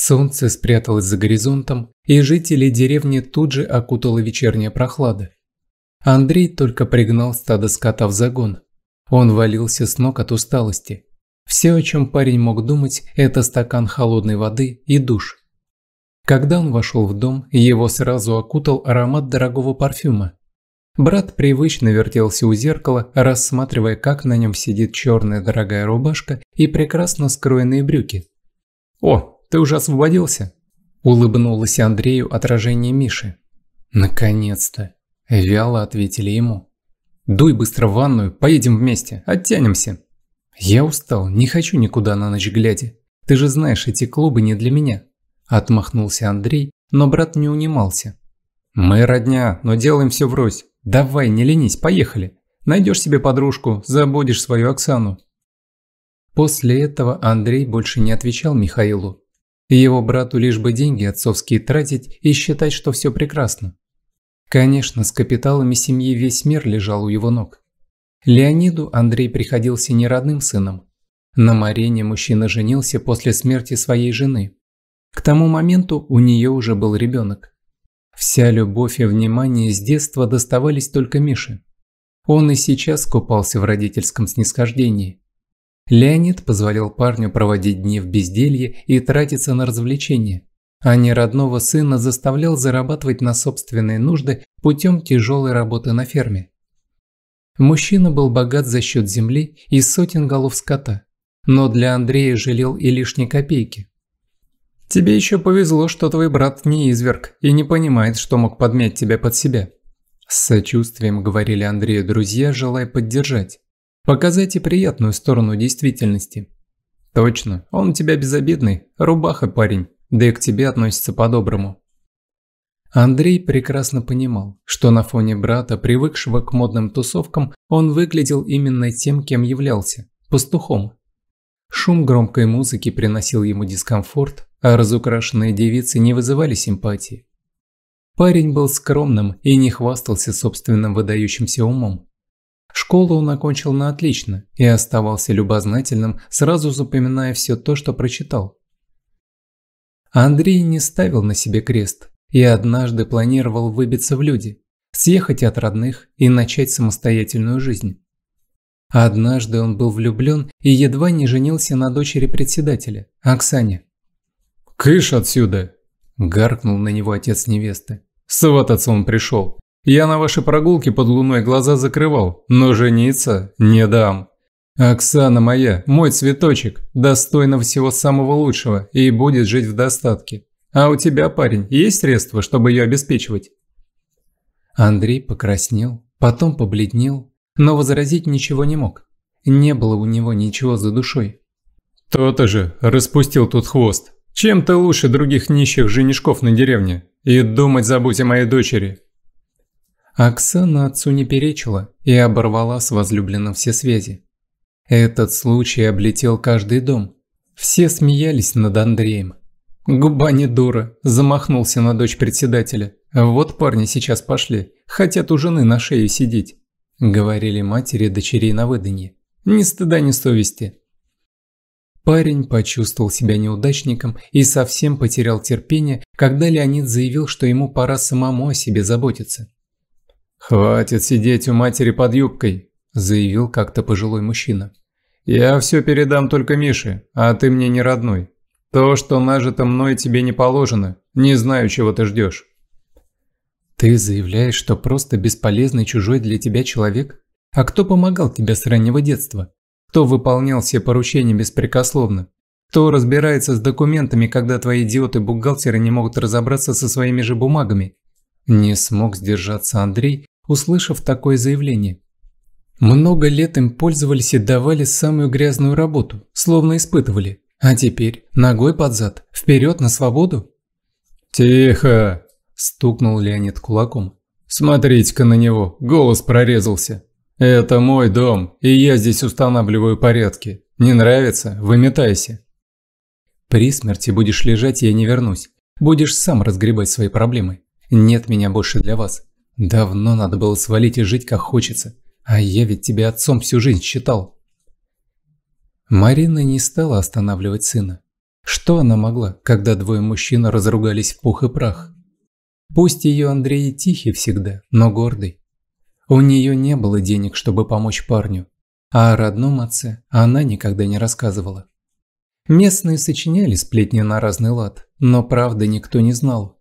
Солнце спряталось за горизонтом, и жители деревни тут же окутала вечерняя прохлада. Андрей только пригнал стадо скота в загон. Он валился с ног от усталости. Все, о чем парень мог думать, это стакан холодной воды и душ. Когда он вошел в дом, его сразу окутал аромат дорогого парфюма. Брат привычно вертелся у зеркала, рассматривая, как на нем сидит черная дорогая рубашка и прекрасно скроенные брюки. «О, ты уже освободился?» Улыбнулось Андрею отражение Миши. «Наконец-то!» – вяло ответили ему. «Дуй быстро в ванную, поедем вместе, оттянемся!» «Я устал, не хочу никуда на ночь глядя. Ты же знаешь, эти клубы не для меня!» Отмахнулся Андрей, но брат не унимался. «Мы родня, но делаем все врозь. Давай, не ленись, поехали. Найдешь себе подружку, забудешь свою Оксану». После этого Андрей больше не отвечал Михаилу, его брату лишь бы деньги отцовские тратить и считать, что все прекрасно. Конечно, с капиталами семьи весь мир лежал у его ног. Леониду Андрей приходился не родным сыном. На Марине мужчина женился после смерти своей жены. К тому моменту у нее уже был ребенок. Вся любовь и внимание с детства доставались только Мише. Он и сейчас купался в родительском снисхождении. Леонид позволял парню проводить дни в безделье и тратиться на развлечения, а не родного сына заставлял зарабатывать на собственные нужды путем тяжелой работы на ферме. Мужчина был богат за счет земли и сотен голов скота, но для Андрея жалел и лишние копейки. «Тебе еще повезло, что твой брат не изверг и не понимает, что мог подмять тебя под себя», с сочувствием говорили Андрею друзья, желая поддержать. Показайте приятную сторону действительности. Точно, он у тебя безобидный, рубаха парень, да и к тебе относится по-доброму. Андрей прекрасно понимал, что на фоне брата, привыкшего к модным тусовкам, он выглядел именно тем, кем являлся – пастухом. Шум громкой музыки приносил ему дискомфорт, а разукрашенные девицы не вызывали симпатии. Парень был скромным и не хвастался собственным выдающимся умом. Школу он окончил на отлично и оставался любознательным, сразу запоминая все то, что прочитал. А Андрей не ставил на себе крест и однажды планировал выбиться в люди, съехать от родных и начать самостоятельную жизнь. Однажды он был влюблен и едва не женился на дочери председателя, Оксане. «Кыш отсюда!» – гаркнул на него отец невесты. «Свататься он пришел. Я на ваши прогулки под луной глаза закрывал, но жениться не дам. Оксана моя, мой цветочек, достойна всего самого лучшего и будет жить в достатке. А у тебя, парень, есть средства, чтобы ее обеспечивать?» Андрей покраснел, потом побледнел, но возразить ничего не мог. Не было у него ничего за душой. «То-то же, распустил тут хвост. Чем то лучше других нищих женишков на деревне? И думать забудь о моей дочери. Оксана отцу не перечила и оборвала с возлюбленным все связи. Этот случай облетел каждый дом. Все смеялись над Андреем. Губа не дура, замахнулся на дочь председателя. Вот парни сейчас пошли, хотят у жены на шею сидеть. Говорили матери дочерей на выданье. Ни стыда, ни совести. Парень почувствовал себя неудачником и совсем потерял терпение, когда Леонид заявил, что ему пора самому о себе заботиться. «Хватит сидеть у матери под юбкой», – заявил как-то пожилой мужчина. «Я все передам только Мише, а ты мне не родной. То, что нажито мной, тебе не положено. Не знаю, чего ты ждешь». «Ты заявляешь, что просто бесполезный чужой для тебя человек? А кто помогал тебе с раннего детства? Кто выполнял все поручения беспрекословно? Кто разбирается с документами, когда твои идиоты-бухгалтеры не могут разобраться со своими же бумагами?» Не смог сдержаться Андрей услышав такое заявление. Много лет им пользовались и давали самую грязную работу, словно испытывали. А теперь ногой под зад, вперед на свободу. «Тихо!» – стукнул Леонид кулаком. «Смотрите-ка на него, голос прорезался. Это мой дом, и я здесь устанавливаю порядки. Не нравится – выметайся». «При смерти будешь лежать, я не вернусь. Будешь сам разгребать свои проблемы. Нет меня больше для вас. Давно надо было свалить и жить как хочется, а я ведь тебя отцом всю жизнь считал. Марина не стала останавливать сына. Что она могла, когда двое мужчин разругались в пух и прах? Пусть ее Андрей и тихий всегда, но гордый. У нее не было денег, чтобы помочь парню, а о родном отце она никогда не рассказывала. Местные сочиняли сплетни на разный лад, но правды никто не знал.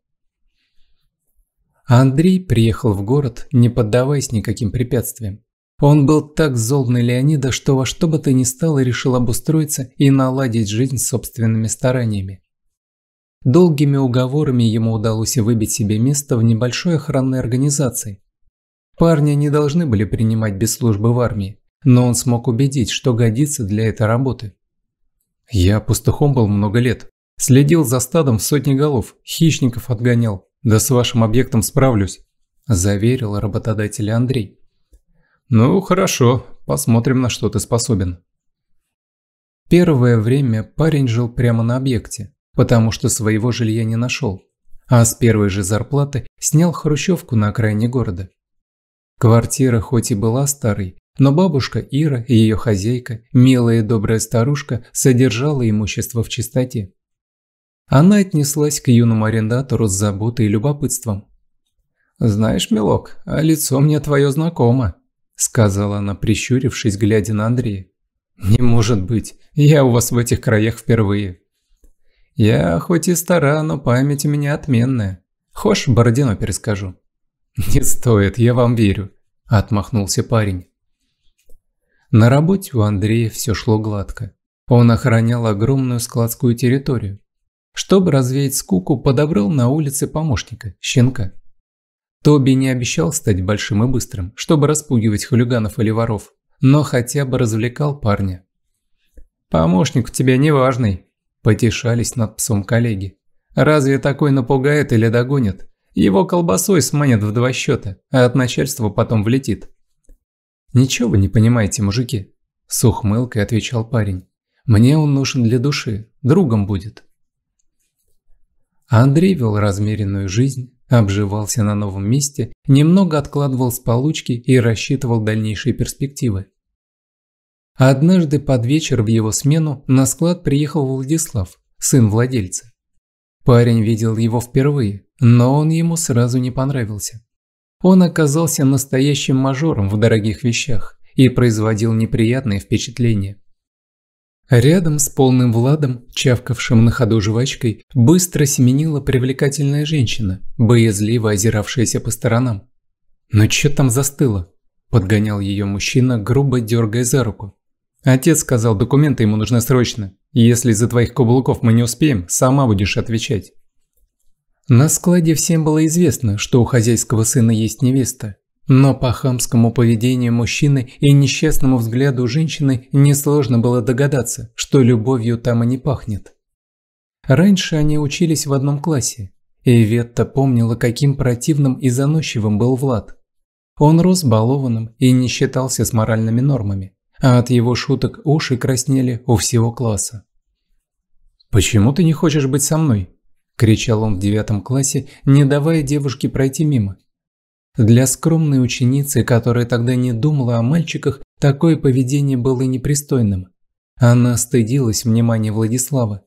А Андрей приехал в город, не поддаваясь никаким препятствиям. Он был так зол на Леонида, что во что бы то ни стало решил обустроиться и наладить жизнь собственными стараниями. Долгими уговорами ему удалось выбить себе место в небольшой охранной организации. Парня не должны были принимать без службы в армии, но он смог убедить, что годится для этой работы. «Я пастухом был много лет. Следил за стадом в сотни голов, хищников отгонял, «Да с вашим объектом справлюсь», – заверил работодатель Андрей. «Ну, хорошо, посмотрим, на что ты способен». Первое время парень жил прямо на объекте, потому что своего жилья не нашел, а с первой же зарплаты снял хрущевку на окраине города. Квартира хоть и была старой, но бабушка Ира и ее хозяйка, милая и добрая старушка, содержала имущество в чистоте. Она отнеслась к юному арендатору с заботой и любопытством. «Знаешь, милок, а лицо мне твое знакомо», – сказала она, прищурившись, глядя на Андрея. «Не может быть, я у вас в этих краях впервые». «Я хоть и стара, но память у меня отменная. Хошь, Бородино перескажу». «Не стоит, я вам верю», – отмахнулся парень. На работе у Андрея все шло гладко. Он охранял огромную складскую территорию. Чтобы развеять скуку, подобрал на улице помощника, щенка. Тоби не обещал стать большим и быстрым, чтобы распугивать хулиганов или воров, но хотя бы развлекал парня. «Помощник у тебя неважный», – потешались над псом коллеги. «Разве такой напугает или догонит? Его колбасой сманят в два счета, а от начальства потом влетит». «Ничего вы не понимаете, мужики», – с ухмылкой отвечал парень. «Мне он нужен для души, другом будет, Андрей вел размеренную жизнь, обживался на новом месте, немного откладывал с получки и рассчитывал дальнейшие перспективы. Однажды под вечер в его смену на склад приехал Владислав, сын владельца. Парень видел его впервые, но он ему сразу не понравился. Он оказался настоящим мажором в дорогих вещах и производил неприятные впечатления. Рядом с полным Владом, чавкавшим на ходу жвачкой, быстро семенила привлекательная женщина, боязливо озиравшаяся по сторонам. «Но «Ну чё там застыло?» – подгонял ее мужчина, грубо дергая за руку. «Отец сказал, документы ему нужны срочно. Если за твоих каблуков мы не успеем, сама будешь отвечать». На складе всем было известно, что у хозяйского сына есть невеста, но по хамскому поведению мужчины и несчастному взгляду женщины несложно было догадаться, что любовью там и не пахнет. Раньше они учились в одном классе, и Ветта помнила, каким противным и заносчивым был Влад. Он рос балованным и не считался с моральными нормами, а от его шуток уши краснели у всего класса. «Почему ты не хочешь быть со мной?» – кричал он в девятом классе, не давая девушке пройти мимо. Для скромной ученицы, которая тогда не думала о мальчиках, такое поведение было непристойным. Она стыдилась внимания Владислава.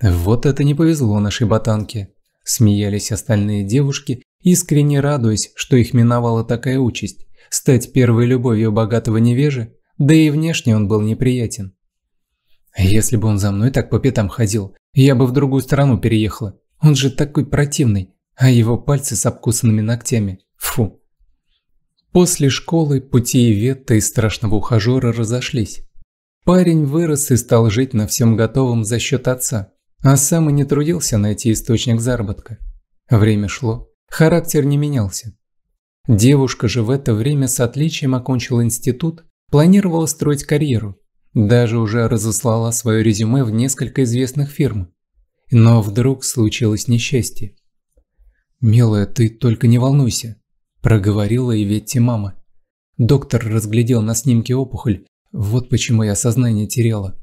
«Вот это не повезло нашей ботанке», – смеялись остальные девушки, искренне радуясь, что их миновала такая участь – стать первой любовью богатого невежи, да и внешне он был неприятен. «Если бы он за мной так по пятам ходил, я бы в другую страну переехала. Он же такой противный, а его пальцы с обкусанными ногтями. Фу. После школы пути Иветта и страшного ухажера разошлись. Парень вырос и стал жить на всем готовом за счет отца, а сам и не трудился найти источник заработка. Время шло, характер не менялся. Девушка же в это время с отличием окончила институт, планировала строить карьеру, даже уже разослала свое резюме в несколько известных фирм. Но вдруг случилось несчастье. «Милая, ты только не волнуйся», – проговорила и Иветти мама. Доктор разглядел на снимке опухоль, вот почему я сознание теряла.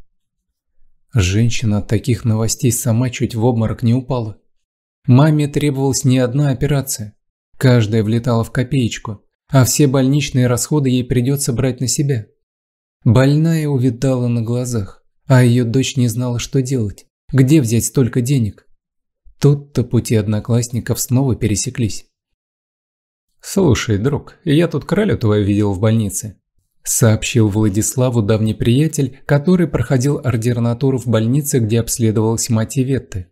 Женщина от таких новостей сама чуть в обморок не упала. Маме требовалась не одна операция. Каждая влетала в копеечку, а все больничные расходы ей придется брать на себя. Больная увидала на глазах, а ее дочь не знала, что делать, где взять столько денег. Тут-то пути одноклассников снова пересеклись. «Слушай, друг, я тут кралю твою видел в больнице», – сообщил Владиславу давний приятель, который проходил ординатуру в больнице, где обследовалась мать Иветты.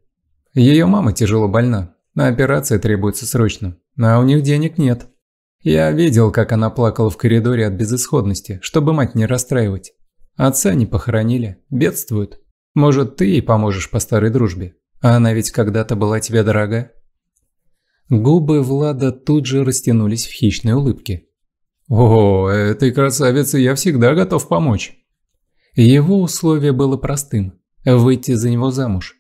«Ее мама тяжело больна, на операция требуется срочно, а у них денег нет. Я видел, как она плакала в коридоре от безысходности, чтобы мать не расстраивать. Отца не похоронили, бедствуют. Может, ты ей поможешь по старой дружбе?» А она ведь когда-то была тебе дорога. Губы Влада тут же растянулись в хищной улыбке. «О, этой красавице я всегда готов помочь». Его условие было простым – выйти за него замуж.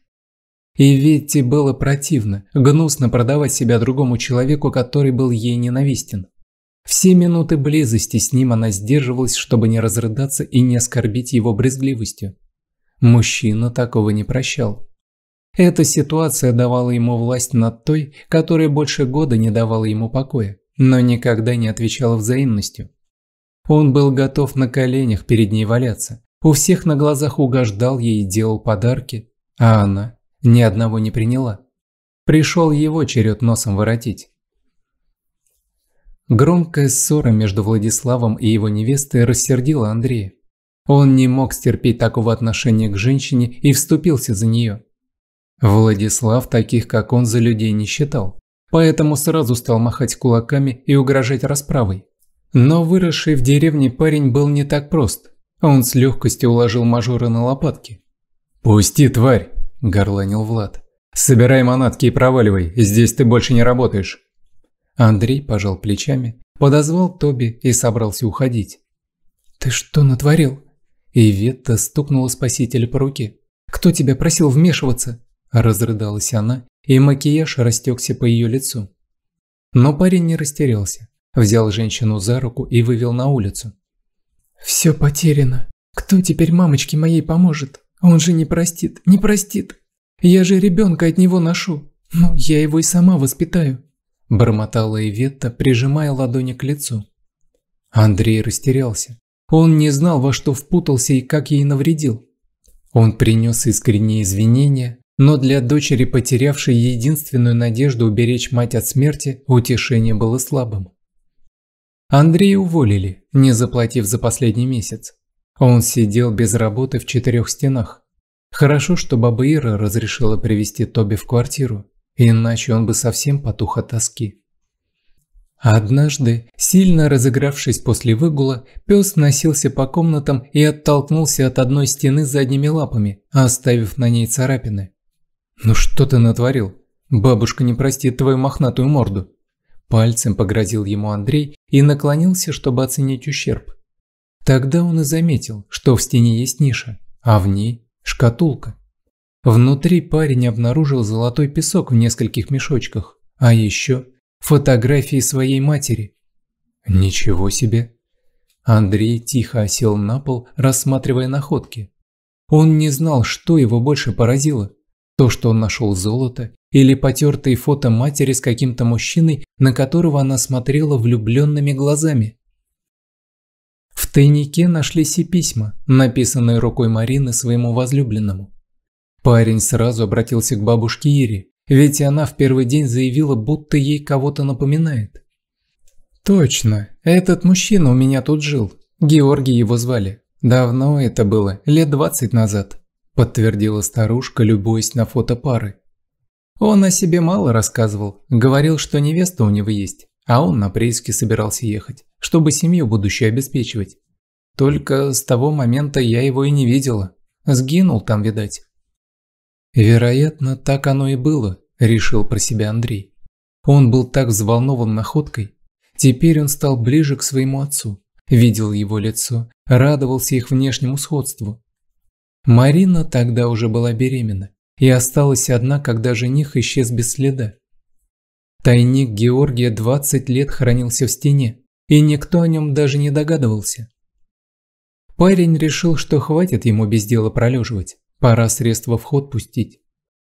И Ветте было противно, гнусно продавать себя другому человеку, который был ей ненавистен. Все минуты близости с ним она сдерживалась, чтобы не разрыдаться и не оскорбить его брезгливостью. Мужчина такого не прощал. Эта ситуация давала ему власть над той, которая больше года не давала ему покоя, но никогда не отвечала взаимностью. Он был готов на коленях перед ней валяться, у всех на глазах угождал ей и делал подарки, а она ни одного не приняла. Пришел его черед носом воротить. Громкая ссора между Владиславом и его невестой рассердила Андрея. Он не мог стерпеть такого отношения к женщине и вступился за нее. Владислав таких, как он, за людей не считал, поэтому сразу стал махать кулаками и угрожать расправой. Но выросший в деревне парень был не так прост. Он с легкостью уложил мажора на лопатки. «Пусти, тварь!» – горланил Влад. «Собирай манатки и проваливай, здесь ты больше не работаешь». Андрей пожал плечами, подозвал Тоби и собрался уходить. «Ты что натворил?» И Ветта стукнула спасителя по руке. «Кто тебя просил вмешиваться?» Разрыдалась она, и макияж растекся по ее лицу. Но парень не растерялся, взял женщину за руку и вывел на улицу. «Все потеряно. Кто теперь мамочке моей поможет? Он же не простит, не простит. Я же ребенка от него ношу. Ну, я его и сама воспитаю», – бормотала Иветта, прижимая ладони к лицу. Андрей растерялся. Он не знал, во что впутался и как ей навредил. Он принес искренние извинения, но для дочери, потерявшей единственную надежду уберечь мать от смерти, утешение было слабым. Андрея уволили, не заплатив за последний месяц. Он сидел без работы в четырех стенах. Хорошо, что баба Ира разрешила привести Тоби в квартиру, иначе он бы совсем потух от тоски. Однажды, сильно разыгравшись после выгула, пес носился по комнатам и оттолкнулся от одной стены задними лапами, оставив на ней царапины. «Ну что ты натворил? Бабушка не простит твою мохнатую морду!» Пальцем погрозил ему Андрей и наклонился, чтобы оценить ущерб. Тогда он и заметил, что в стене есть ниша, а в ней – шкатулка. Внутри парень обнаружил золотой песок в нескольких мешочках, а еще фотографии своей матери. «Ничего себе!» Андрей тихо осел на пол, рассматривая находки. Он не знал, что его больше поразило то, что он нашел золото, или потертые фото матери с каким-то мужчиной, на которого она смотрела влюбленными глазами. В тайнике нашлись и письма, написанные рукой Марины своему возлюбленному. Парень сразу обратился к бабушке Ире, ведь она в первый день заявила, будто ей кого-то напоминает. «Точно, этот мужчина у меня тут жил. Георгий его звали. Давно это было, лет двадцать назад подтвердила старушка, любуясь на фото пары. Он о себе мало рассказывал, говорил, что невеста у него есть, а он на прииски собирался ехать, чтобы семью будущее обеспечивать. Только с того момента я его и не видела. Сгинул там, видать. Вероятно, так оно и было, решил про себя Андрей. Он был так взволнован находкой. Теперь он стал ближе к своему отцу, видел его лицо, радовался их внешнему сходству, Марина тогда уже была беременна и осталась одна, когда жених исчез без следа. Тайник Георгия 20 лет хранился в стене, и никто о нем даже не догадывался. Парень решил, что хватит ему без дела пролеживать, пора средства в ход пустить.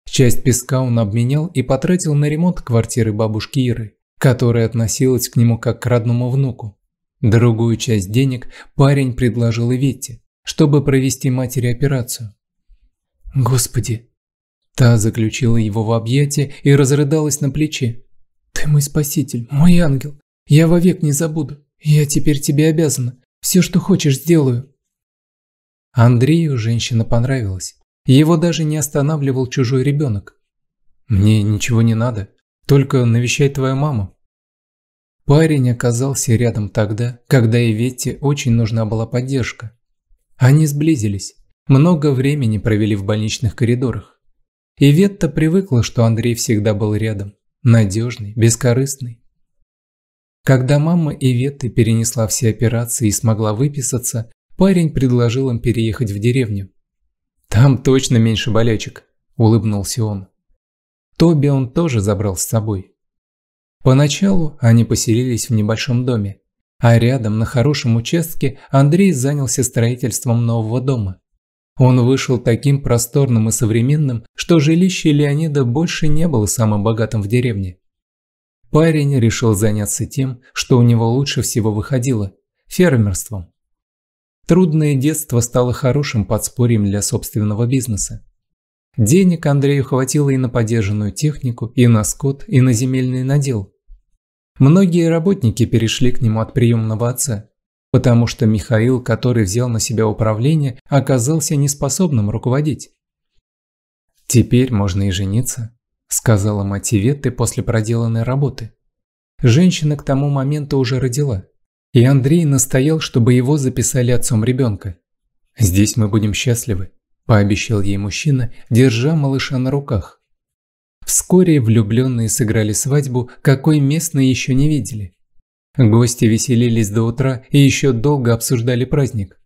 Часть песка он обменял и потратил на ремонт квартиры бабушки Иры, которая относилась к нему как к родному внуку. Другую часть денег парень предложил и Ветте, чтобы провести матери операцию. «Господи!» Та заключила его в объятия и разрыдалась на плече. «Ты мой спаситель, мой ангел. Я вовек не забуду. Я теперь тебе обязана. Все, что хочешь, сделаю». Андрею женщина понравилась. Его даже не останавливал чужой ребенок. «Мне ничего не надо. Только навещай твою маму». Парень оказался рядом тогда, когда Иветте очень нужна была поддержка. Они сблизились, много времени провели в больничных коридорах. И Ветта привыкла, что Андрей всегда был рядом, надежный, бескорыстный. Когда мама Иветты перенесла все операции и смогла выписаться, парень предложил им переехать в деревню. «Там точно меньше болячек», – улыбнулся он. Тоби он тоже забрал с собой. Поначалу они поселились в небольшом доме, а рядом, на хорошем участке, Андрей занялся строительством нового дома. Он вышел таким просторным и современным, что жилище Леонида больше не было самым богатым в деревне. Парень решил заняться тем, что у него лучше всего выходило – фермерством. Трудное детство стало хорошим подспорьем для собственного бизнеса. Денег Андрею хватило и на подержанную технику, и на скот, и на земельный надел. Многие работники перешли к нему от приемного отца, потому что Михаил, который взял на себя управление, оказался неспособным руководить. «Теперь можно и жениться», – сказала Мативетте после проделанной работы. Женщина к тому моменту уже родила, и Андрей настоял, чтобы его записали отцом ребенка. «Здесь мы будем счастливы», – пообещал ей мужчина, держа малыша на руках. Вскоре влюбленные сыграли свадьбу, какой местные еще не видели. Гости веселились до утра и еще долго обсуждали праздник.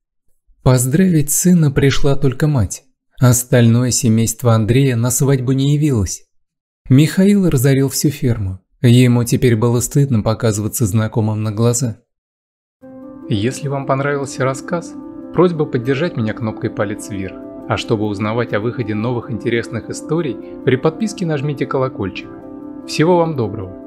Поздравить сына пришла только мать. Остальное семейство Андрея на свадьбу не явилось. Михаил разорил всю ферму. Ему теперь было стыдно показываться знакомым на глаза. Если вам понравился рассказ, просьба поддержать меня кнопкой палец вверх. А чтобы узнавать о выходе новых интересных историй, при подписке нажмите колокольчик. Всего вам доброго!